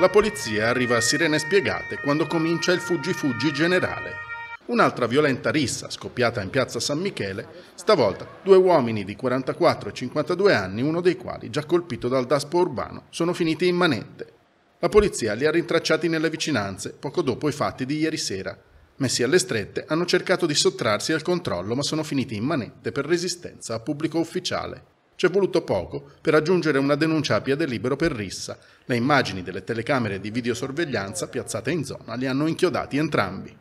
La polizia arriva a sirene spiegate quando comincia il fuggi-fuggi generale. Un'altra violenta rissa scoppiata in piazza San Michele, stavolta due uomini di 44 e 52 anni, uno dei quali già colpito dal daspo urbano, sono finiti in manette. La polizia li ha rintracciati nelle vicinanze poco dopo i fatti di ieri sera. Messi alle strette, hanno cercato di sottrarsi al controllo ma sono finiti in manette per resistenza a pubblico ufficiale ci è voluto poco per aggiungere una denuncia a piede libero per rissa. Le immagini delle telecamere di videosorveglianza piazzate in zona li hanno inchiodati entrambi.